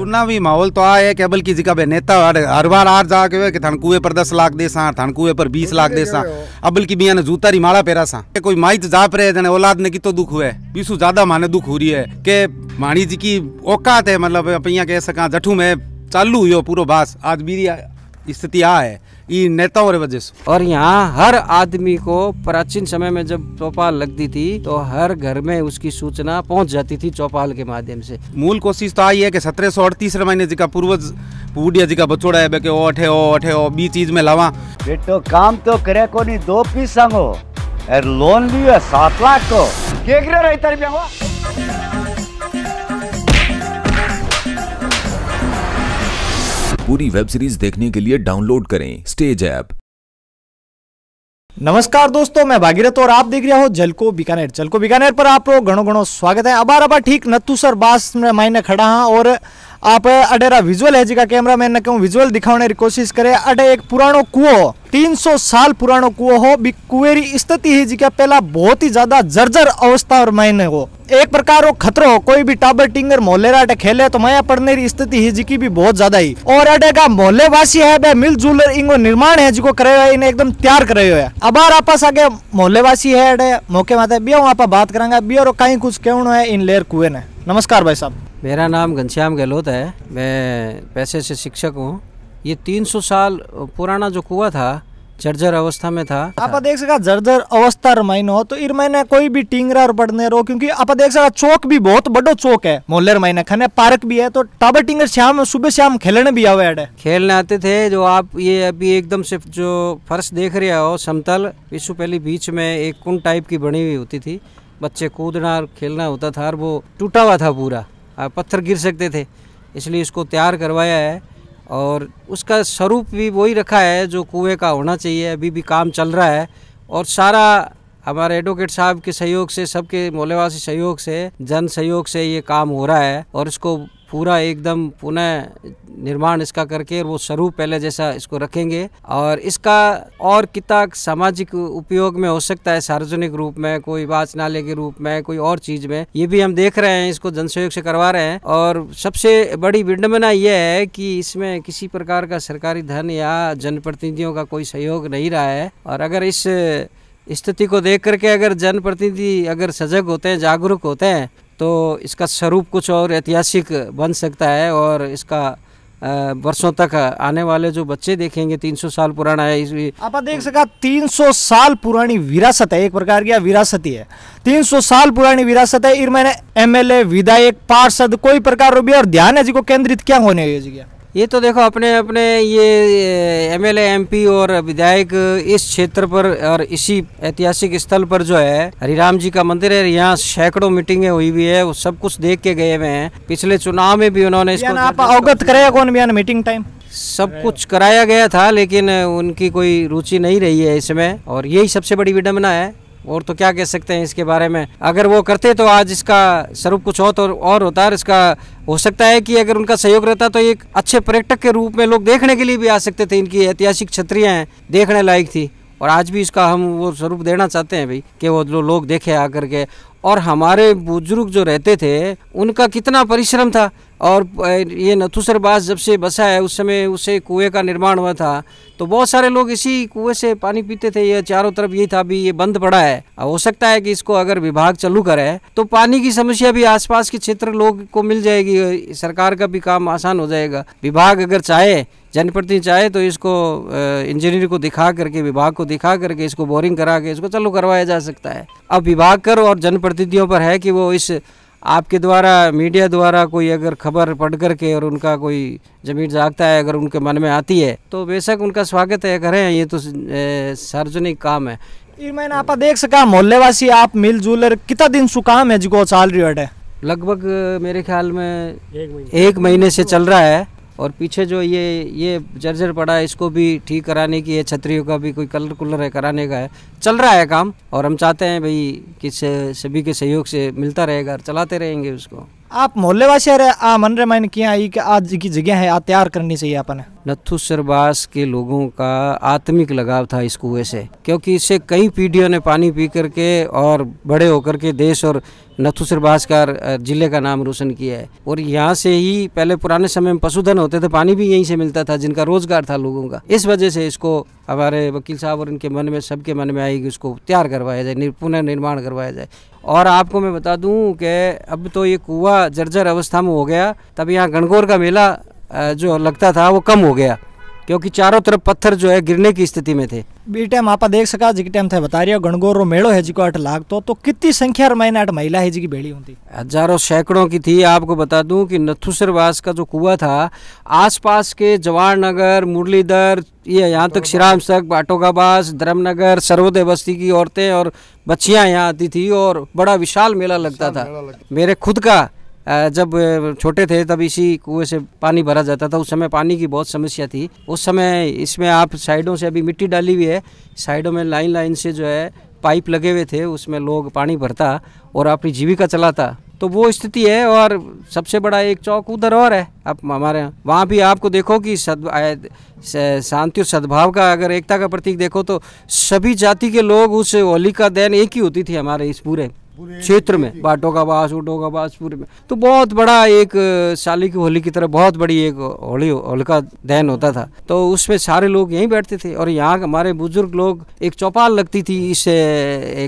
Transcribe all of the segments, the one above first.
चुनावी माहौल तो आए है केबल की जिका नेता हर बार आर जाके हुए कि थान कुएं पर दस लाख दे सा थान कुएं पर बीस लाख दे सा अबल की बिया ने जूता री माला पेरा सा कोई माइत जाप रहे जने औलाद ने कितो दुख हुए बीसू ज्यादा माने दुख हो रही है के माणी जी की औकात है मतलब अपन कह सका जठू में चालू हुई पूरा बास आज बीरी स्थिति आ है नेताओं रे वजह से और यहाँ हर आदमी को प्राचीन समय में जब चौपाल लगती थी तो हर घर में उसकी सूचना पहुंच जाती थी चौपाल के माध्यम से मूल कोशिश तो आई है कि सत्रह सौ अड़तीस महीने जी का पूर्वज पूडिया जी का बचोड़ा है बेके ओ अठे ओ अठे ओ बी चीज में लावा बेटो काम तो करे को नहीं दो पीस संगो लोन लियो सात लाख को के रहता पूरी वेब सीरीज देखने के लिए डाउनलोड करें स्टेज ऐप नमस्कार दोस्तों मैं भागीरथ और आप देख रहे हो जलको बीकानेर जलको बीकानेर पर आप घणो घणो स्वागत है अबार अबार ठीक नत्थू सर बास में मायने खड़ा हाँ और आप अडेरा विजुअल है जी कैमरा मैन ने कहूँ विजुअल दिखाने की कोशिश करे अडे एक पुरानो कुओ 300 साल पुरानो कुओ हो भी कुएं की स्थिति है जी पहला बहुत ही ज्यादा जर्जर अवस्था और मायने हो एक प्रकार वो खतरो कोई भी टाबर टिंगर मोहल्ले राटे खेले तो माया पड़ने की स्थिति है जी की भी बहुत ज्यादा ही और अटे का मोहल्ले वासी है वे मिलजुल इंगो निर्माण है जिको करे इन्हें एकदम तैयार करे हुए है अब आर आपस आगे मोहल्ले वासी है अडे मौके माते बिया आप बात करांगा बिया और कहीं कुछ कहना है इन लेर कुएं ने नमस्कार भाई साहब मेरा नाम घनश्याम गहलोत है मैं पैसे से शिक्षक हूँ ये 300 साल पुराना जो कुआ था जर्जर अवस्था में था आप देख सका जर्जर अवस्था रमाइन हो तो इर मैंने कोई भी टिंगरा और बढ़ने रो क्योंकि आप देख सका चौक भी बहुत बड़ो चौक है मोहल्ले महीने खाने पार्क भी है तो टाबर टिंगर शाम सुबह शाम खेलने भी आवे अड़े खेलने आते थे जो आप ये अभी एकदम सिर्फ जो फर्श देख रहे हो समतल विश्व पहली बीच में एक कुंड टाइप की बनी हुई होती थी बच्चे कूदना और खेलना होता था और वो टूटा हुआ था पूरा पत्थर गिर सकते थे इसलिए इसको तैयार करवाया है और उसका स्वरूप भी वही रखा है जो कुएँ का होना चाहिए अभी भी काम चल रहा है और सारा हमारे एडवोकेट साहब के सहयोग से सबके मौलवासी सहयोग से जन सहयोग से ये काम हो रहा है और इसको पूरा एकदम पुनः निर्माण इसका करके वो स्वरूप पहले जैसा इसको रखेंगे और इसका और कितना सामाजिक उपयोग में हो सकता है सार्वजनिक रूप में कोई वाचनालय के रूप में कोई और चीज में ये भी हम देख रहे हैं इसको जन सहयोग से करवा रहे हैं और सबसे बड़ी विडम्बना यह है कि इसमें किसी प्रकार का सरकारी धन या जनप्रतिनिधियों का कोई सहयोग नहीं रहा है और अगर इस स्थिति को देख करके अगर जनप्रतिनिधि अगर सजग होते हैं जागरूक होते हैं तो इसका स्वरूप कुछ और ऐतिहासिक बन सकता है और इसका वर्षों तक आने वाले जो बच्चे देखेंगे 300 साल पुराना है इस आप देख सका 300 साल पुरानी विरासत है एक प्रकार की विरासत ही है 300 साल पुरानी विरासत है इर मैंने एमएलए विधायक पार्षद कोई प्रकार भी और ध्यान है जी को केंद्रित क्या होने जी क्या ये तो देखो अपने अपने ये एम एल एमपी और विधायक इस क्षेत्र पर और इसी ऐतिहासिक स्थल पर जो है हरिराम जी का मंदिर है यहाँ सैकड़ों मीटिंगें हुई हुई है वो सब कुछ देख के गए हुए हैं पिछले चुनाव में भी उन्होंने इसको आप अवगत कराया कौन बयान मीटिंग टाइम सब कुछ कराया गया था लेकिन उनकी कोई रुचि नहीं रही है इसमें और यही सबसे बड़ी विडम्बना है और तो क्या कह सकते हैं इसके बारे में अगर वो करते तो आज इसका स्वरूप कुछ और, तो और होता है इसका हो सकता है कि अगर उनका सहयोग रहता तो एक अच्छे पर्यटक के रूप में लोग देखने के लिए भी आ सकते थे इनकी ऐतिहासिक छत्रियाँ हैं देखने लायक थी और आज भी इसका हम वो स्वरूप देना चाहते हैं भाई कि वो जो लोग देखे आकर के और हमारे बुजुर्ग जो रहते थे उनका कितना परिश्रम था और ये नथुसरबास जब से बसा है उस समय उसे कुएं का निर्माण हुआ था तो बहुत सारे लोग इसी कुएं से पानी पीते थे ये चारों तरफ यही था अभी ये बंद पड़ा है हो सकता है कि इसको अगर विभाग चालू करे तो पानी की समस्या भी आसपास के क्षेत्र लोग को मिल जाएगी सरकार का भी काम आसान हो जाएगा विभाग अगर चाहे जनप्रतिनिधि चाहे तो इसको इंजीनियर को दिखा करके विभाग को दिखा करके इसको बोरिंग करा के इसको चालू करवाया जा सकता है अब विभाग कर और जनप्रतिनिधियों पर है कि वो इस आपके द्वारा मीडिया द्वारा कोई अगर खबर पढ़ करके और उनका कोई जमीन जागता है अगर उनके मन में आती है तो बेशक उनका स्वागत है करें ये तो सार्वजनिक काम है मैंने आप देख सका मोहल्लेवासी आप मिलजुल कितना दिन सुकाम है जिको चाल रही है लगभग मेरे ख्याल में एक महीने से चल रहा है और पीछे जो ये ये जर्जर पड़ा है इसको भी ठीक कराने की है छतरियों का भी कोई कलर कुलर है कराने का है चल रहा है काम और हम चाहते हैं भाई कि सभी के सहयोग से मिलता रहेगा और चलाते रहेंगे उसको आप मोहल्ले वासी आ मन रे मैंने किया हाँ, आई कि आज की जगह है आ तैयार करनी चाहिए अपन नथु सरबास के लोगों का आत्मिक लगाव था इस कुएं से क्योंकि इससे कई पीढ़ियों ने पानी पी करके और बड़े होकर के देश और नथु सरबास का जिले का नाम रोशन किया है और यहाँ से ही पहले पुराने समय में पशुधन होते थे पानी भी यहीं से मिलता था जिनका रोजगार था लोगों का इस वजह से इसको हमारे वकील साहब और इनके मन में सबके मन में आएगी उसको तैयार करवाया जाए पुनर्निर्माण करवाया जाए और आपको मैं बता दूं कि अब तो ये कुआ जर्जर अवस्था में हो गया तब यहाँ गणगौर का मेला जो लगता था वो कम हो गया क्योंकि चारों तरफ पत्थर जो है गिरने की स्थिति में थे बी टाइम आप देख सका जी टाइम थे बता रही हो गणगौर मेड़ो है जी को अठ लाख तो, तो कितनी संख्या मैंने अठ महिला है जी की भेड़ी होती हजारों सैकड़ों की थी आपको बता दूं कि नथुसरवास का जो कुआ था आसपास के जवाहर नगर मुरलीधर ये यहाँ तक श्रीराम सक बाटोगाबास धर्मनगर सर्वोदय बस्ती की औरतें और बच्चियाँ यहाँ आती थी और बड़ा विशाल मेला लगता था मेरे खुद का जब छोटे थे तब इसी कुएं से पानी भरा जाता था उस समय पानी की बहुत समस्या थी उस समय इसमें आप साइडों से अभी मिट्टी डाली हुई है साइडों में लाइन लाइन से जो है पाइप लगे हुए थे उसमें लोग पानी भरता और अपनी जीविका चलाता तो वो स्थिति है और सबसे बड़ा एक चौक उधर और है आप हमारे यहाँ वहाँ भी आपको देखो कि सद शांति और सद्भाव का अगर एकता का प्रतीक देखो तो सभी जाति के लोग उस होली का दैन एक ही होती थी हमारे इस पूरे क्षेत्र में बाटों का बास उटों का बास पूरे में तो बहुत बड़ा एक शाली की होली की तरह बहुत बड़ी एक होली होलिका दहन होता था तो उसमें सारे लोग यहीं बैठते थे और यहाँ हमारे बुजुर्ग लोग एक चौपाल लगती थी इस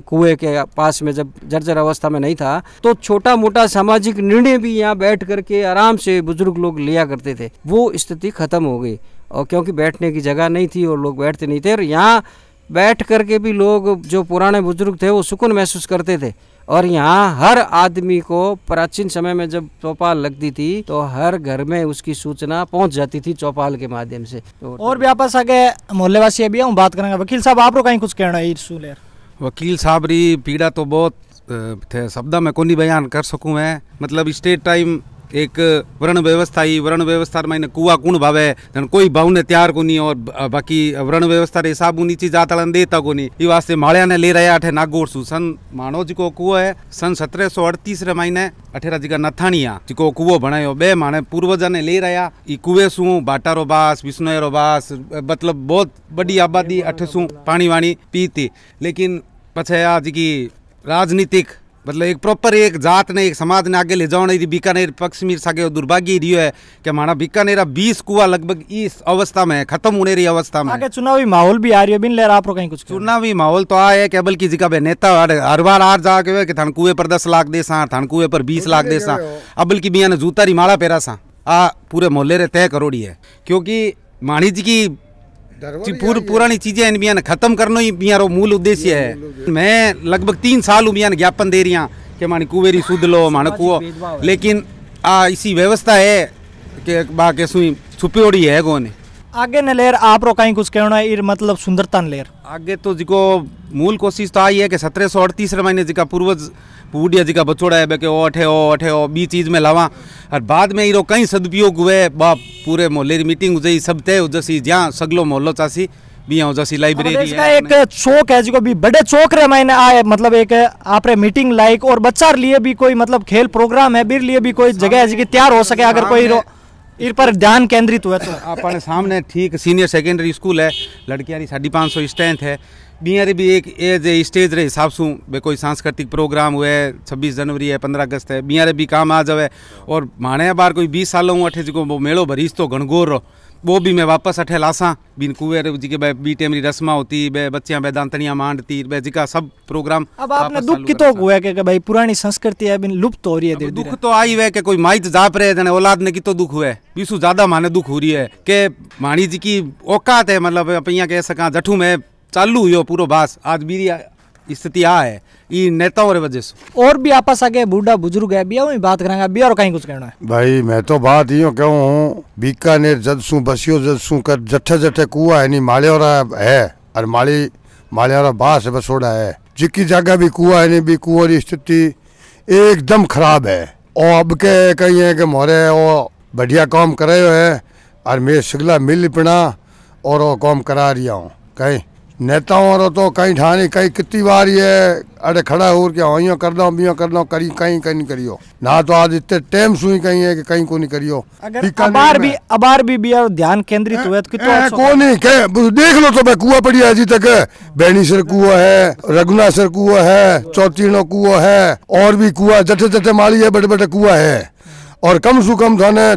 कुएं के पास में जब जर्जर अवस्था में नहीं था तो छोटा मोटा सामाजिक निर्णय भी यहाँ बैठ करके आराम से बुजुर्ग लोग लिया करते थे वो स्थिति खत्म हो गई और क्योंकि बैठने की जगह नहीं थी और लोग बैठते नहीं थे और यहाँ बैठ कर के भी लोग जो पुराने बुजुर्ग थे वो सुकून महसूस करते थे और यहाँ हर आदमी को प्राचीन समय में जब चौपाल लगती थी तो हर घर में उसकी सूचना पहुंच जाती थी चौपाल के माध्यम से तो और भी आपस आगे मोहल्लेवासी अभी हम बात करेंगे वकील साहब आप कहीं कुछ कहना है वकील साहब री पीड़ा तो बहुत थे में कोनी बयान कर सकूँ मैं मतलब स्टेट टाइम एक વરણ व्यवस्था એ भाव है એને કુવા કુણ ભાવે જણ કોઈ ભાવને ત્યાર કોની ઓર બાકી વરણ વ્યવસ્થા રે સાબુ નીચી જાતાળાને દેતા કોની એ વાસ્તે માળ્યાને લઈ अठे અઠે सु सन माणो जेको कुआ है सन सत्रह सौ अड़तीस रे महीने अठेरा नथानिया नथाणी आहे जेको बनायो बे माने माणे ने ले रहा ई कुए सूं बाटारो बास विस्नोयरो बास मतलब बहुत बड़ी आबादी अठ सु पानी वाणी पीती लेकिन पछे आ की राजनीतिक मतलब एक प्रॉपर एक जात ने एक समाज ने आगे ले जाने दी बीकानेर पक्ष सागे दुर्भाग्य रियो है कि हमारा बीकानेर अब बीस कुआ लगभग इस अवस्था में है खत्म होने रही अवस्था में आगे चुनावी माहौल भी आ रही है बिन ले आप कहीं कुछ चुनावी माहौल तो आया है केवल की जिका नेता हर बार आ जाके कि थान कुएं पर दस लाख दे सा थान कुएं पर बीस तो लाख दे सा अबल की ने जूता री माड़ा पेरा सा आ पूरे मोहल्ले रे तय करोड़ी है क्योंकि माणी जी की जी पूर, पुरानी चीजें इन बियान खत्म करना ही बियारो मूल उद्देश्य है मैं लगभग तीन साल बियान ज्ञापन दे रही हूँ कि मानी कुवेरी सुध लो माना कुओ लेकिन आ इसी व्यवस्था है कि बाकी छुपी ओड़ी है कौन आगे ने लेर आप रो कहीं कुछ कहना है मतलब सुंदरता लेर आगे तो जिको मूल कोशिश तो आई है कि सत्रह सौ अड़तीस महीने जिका पूर्वज पूडिया जिका बचोड़ा है बे के ओ अठे ओ अठे ओ बी चीज में लावा और बाद में इरो कई सदुपयोग हुए बाप पूरे मोहल्ले की मीटिंग हुई सब तय हुई ज्या सगलो मोहल्लो चासी भी हूँ जैसी लाइब्रेरी है एक चौक है जिको भी बड़े चौक रे मैंने आए मतलब एक आपरे मीटिंग लाइक और बच्चा लिए भी कोई मतलब खेल प्रोग्राम है बिर लिए भी कोई जगह है जिकी तैयार हो सके अगर कोई इस पर ध्यान केंद्रित हुआ तो अपने सामने ठीक सीनियर सेकेंडरी स्कूल है लड़कियां री साढ़ी पाँच सौ स्ट्रेंथ है बीआर भी एक एज ए स्टेज रे हिसाब से कोई सांस्कृतिक प्रोग्राम हुए छब्बीस जनवरी है पंद्रह अगस्त है बीआर भी काम आ जावे और माने बार कोई बीस सालों अठे जो मेलो भरीस तो घणगोर रहो वो भी मैं वापस अठे लासा बिन कुएर जी के बी टेमरी रस्मा होती बे बच्चियां बे दांतनियां मांडती बे जी का सब प्रोग्राम अब आपने दुख कितो हुआ के, के भाई पुरानी संस्कृति है बिन लुप्त हो रही है धीरे-धीरे दुख तो आई हुआ के कोई माइत जाप रहे जने औलाद ने कितो दुख हुआ बिसु ज्यादा माने दुख हो रही है के माणी जी की औकात है मतलब अपैया के सका जठू में चालू हुयो पूरा बास आज बीरी स्थिति आ है ये नेताओं रे वजह से और भी आपस आगे बूढ़ा बुजुर्ग है बिया बात करेंगे बिया और कहीं कुछ कहना है भाई मैं तो बात यो कहूँ हूँ बीकानेर जदसू बसियो जदसू कर जठे जठे कुआ है नहीं मालेरा है और माली मालेरा बास बसोड़ा है जिकी जगह भी कुआ है नी भी कुआ की स्थिति एकदम खराब है और अब के कही है कि मोरे वो बढ़िया काम करे हुए है और मेरे सिगला मिल पिना और वो काम करा रहा हूँ कहीं नेताओं रो तो कहीं ठानी कहीं कितनी बार ये अरे खड़ा हो क्या वहीं कर दो बियो कर दो करी कहीं कहीं करियो ना तो आज इतने टाइम सुई कहीं है कि कहीं को नहीं करियो अबार भी अबार भी बिया ध्यान केंद्रित हुए तो अच्छा को नहीं के देख लो तो मैं कुआ पड़ी है अजी तक बेनी सर कुआ है रघुना सर कुआ है चौतीनो कुआ है और भी कुआ जटे जटे माली है बड़े बड़े कुआ है और कम से कम थाने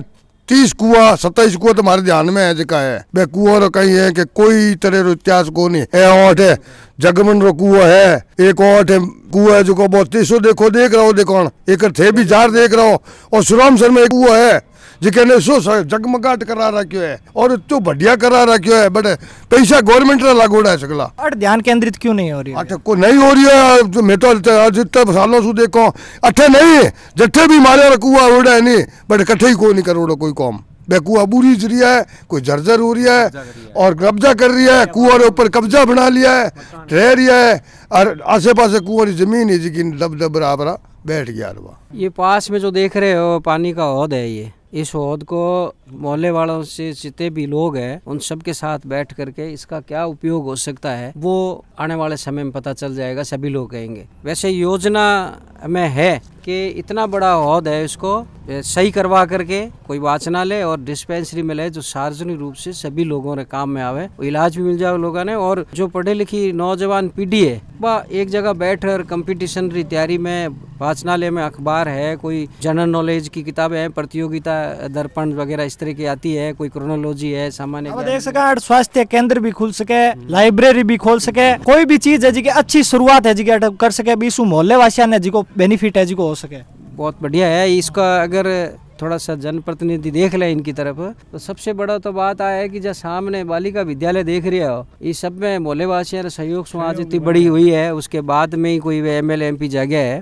तीस कुआ सत्ताईस कुआ तुम्हारे तो ध्यान में है जिका है वे कुआ रो तो कही है कि कोई तरह रो इतिहास को नहीं है ओठ है जगमन रो कुआ है एक ओठ है कुआ है जो बहुत तीसो देखो देख रहा हो देखो एक थे भी जार देख रहा हो और सुराम सर में एक कुआ है जेके सो जगमगाट करा रखो है और तो बढ़िया करा रखो है बट पैसा गवर्नमेंट ने लागू है सगला अठ ध्यान केंद्रित क्यों नहीं हो रही अठ अच्छा, को नहीं हो रही है मैं तो जितने सालों से देखो अठे नहीं जठे भी मारे कुआ ओड़ा नहीं बट कट्ठे ही को नहीं करोड़ो कोई कॉम बेकुआ बुरी जरी है कोई जर्जर हो रही है और कब्जा कर रही है कुआ के ऊपर कब्जा बना लिया है रह रिया है और आसे पासे कुआ की जमीन है जिकी दब दब बराबरा बैठ गया ये पास में जो देख रहे हो पानी का औद है ये इस हौद को मोहल्ले वालों से जितने भी लोग हैं उन सब के साथ बैठ करके इसका क्या उपयोग हो सकता है वो आने वाले समय में पता चल जाएगा सभी लोग कहेंगे वैसे योजना में है कि इतना बड़ा हौद है इसको सही करवा करके कोई वाचनालय और डिस्पेंसरी में ले जो सार्वजनिक रूप से सभी लोगों ने काम में आवे इलाज भी मिल जाए लोगों ने और जो पढ़े लिखी नौजवान पीढ़ी है वह एक जगह बैठ कर कम्पिटिशन की तैयारी में वाचनालय में अखबार है कोई जनरल नॉलेज की किताबें हैं प्रतियोगिता दर्पण वगैरह किस तरह की आती है कोई क्रोनोलॉजी है सामान्य देख सके स्वास्थ्य केंद्र भी खुल सके लाइब्रेरी भी खोल सके हम्म। कोई भी चीज है जी की अच्छी शुरुआत है जी की कर सके बीसू मोहल्ले वासिया ने जी को बेनिफिट है जी को हो सके बहुत बढ़िया है इसका अगर थोड़ा सा जनप्रतिनिधि देख ले इनकी तरफ तो सबसे बड़ा तो बात आया है कि जब सामने बालिका विद्यालय देख रहे हो इस सब में मोहल्ले सहयोग समाज इतनी बड़ी हुई है उसके बाद में ही कोई एम एल एम पी जगह है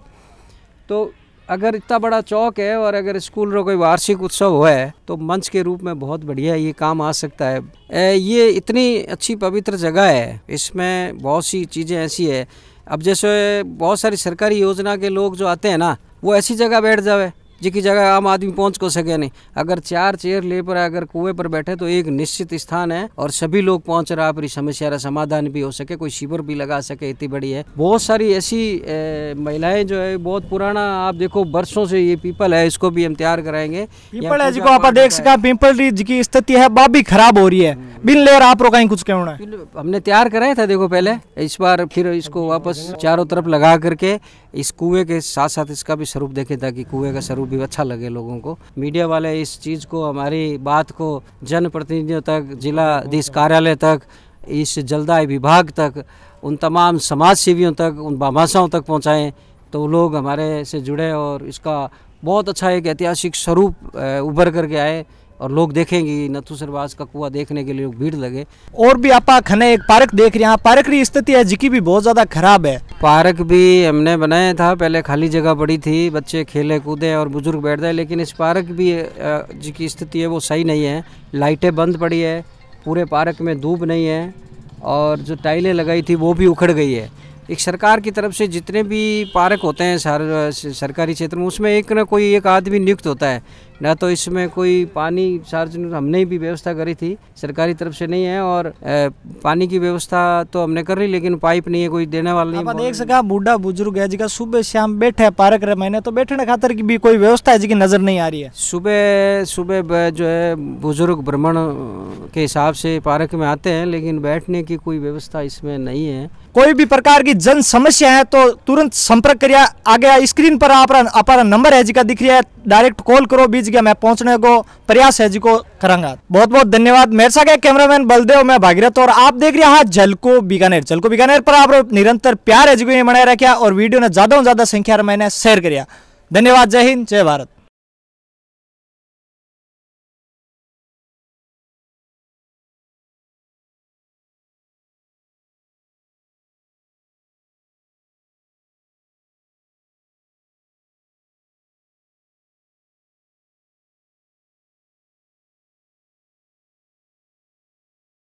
तो अगर इतना बड़ा चौक है और अगर स्कूल रो कोई वार्षिक उत्सव हुआ है तो मंच के रूप में बहुत बढ़िया ये काम आ सकता है ये इतनी अच्छी पवित्र जगह है इसमें बहुत सी चीज़ें ऐसी है अब जैसे बहुत सारी सरकारी योजना के लोग जो आते हैं ना वो ऐसी जगह बैठ जावे जिसकी जगह आम आदमी पहुंच को सके नहीं अगर चार चेयर लेबर अगर कुएं पर बैठे तो एक निश्चित स्थान है और सभी लोग पहुंच रहा अपनी समस्या का समाधान भी हो सके कोई शिविर भी लगा सके इतनी बड़ी है बहुत सारी ऐसी महिलाएं जो है बहुत पुराना आप देखो बरसों से ये पीपल है इसको भी हम तैयार कराएंगे पीपल है जिसको आप देख सका पीपल की स्थिति है वह भी खराब हो रही है हम्म। बिन लेर आप कहीं कुछ कहना है हमने तैयार कराया था देखो पहले इस बार फिर इसको वापस चारों तरफ लगा करके इस कुएं के साथ साथ इसका भी स्वरूप देखे ताकि कुएं का स्वरूप भी अच्छा लगे लोगों को मीडिया वाले इस चीज को हमारी बात को जनप्रतिनिधियों तक जिला अधीश कार्यालय तक इस जलदाय विभाग तक उन तमाम समाज सेवियों तक उन बामाशाओं तक पहुँचाएँ तो लोग हमारे से जुड़े और इसका बहुत अच्छा एक ऐतिहासिक स्वरूप उभर करके आए और लोग देखेंगे नथु सरवास का कुआ देखने के लिए भीड़ लगे और भी आप खने एक पार्क देख रहे हैं पार्क की स्थिति है जिकी भी बहुत ज्यादा खराब है पार्क भी हमने बनाया था पहले खाली जगह पड़ी थी बच्चे खेले कूदे और बुजुर्ग बैठ जाए लेकिन इस पार्क भी जिकी स्थिति है वो सही नहीं है लाइटें बंद पड़ी है पूरे पार्क में धूप नहीं है और जो टाइलें लगाई थी वो भी उखड़ गई है एक सरकार की तरफ से जितने भी पार्क होते हैं सरकारी क्षेत्र में उसमें एक ना कोई एक आदमी नियुक्त होता है ना तो इसमें कोई पानी सार्वजनिक हमने भी व्यवस्था करी थी सरकारी तरफ से नहीं है और पानी की व्यवस्था तो हमने कर रही लेकिन पाइप नहीं है कोई देने वाला नहीं देख सका बूढ़ा बुजुर्ग है जिका सुबह शाम बैठे पार्क रहे महीने तो बैठने खातर की भी कोई व्यवस्था है जिसकी नजर नहीं आ रही है सुबह सुबह जो है बुजुर्ग भ्रमण के हिसाब से पार्क में आते हैं लेकिन बैठने की कोई व्यवस्था इसमें नहीं है कोई भी प्रकार की जन समस्या है तो तुरंत संपर्क आ आगे स्क्रीन पर आप अपना नंबर है जी का दिख रहा है डायरेक्ट कॉल करो बीज गया मैं पहुंचने को प्रयास है जी को करांगा बहुत बहुत धन्यवाद मेरे साथ कैमरामैन बलदेव मैं भागीरथ और आप देख रहे हैं जलको बीकानेर झलको बीकानेर पर आप निरंतर प्यार है जी को बनाए रखा और वीडियो ने ज्यादा से ज्यादा संख्या में शेयर करिया धन्यवाद जय हिंद जय भारत